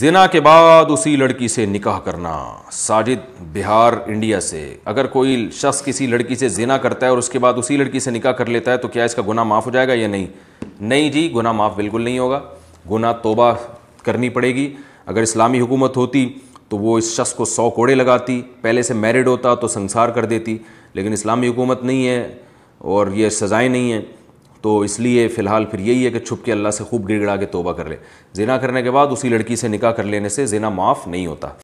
जिना के बाद उसी लड़की से निकाह करना साजिद बिहार इंडिया से अगर कोई शख्स किसी लड़की से जिना करता है और उसके बाद उसी लड़की से निकाह कर लेता है तो क्या इसका गुना माफ़ हो जाएगा या नहीं नहीं जी गुना माफ़ बिल्कुल नहीं होगा गुना तोबा करनी पड़ेगी अगर इस्लामी हुकूमत होती तो वो इस शख्स को सौ कोड़े लगाती पहले से मैरिड होता तो संसार कर देती लेकिन इस्लामी हुकूमत नहीं है और ये सज़ाएँ नहीं हैं तो इसलिए फ़िलहाल फिर यही है कि छुप के अल्लाह से खूब गिड़गिड़ा के तोबा कर ले जिना करने के बाद उसी लड़की से निकाह कर लेने से जिना माफ़ नहीं होता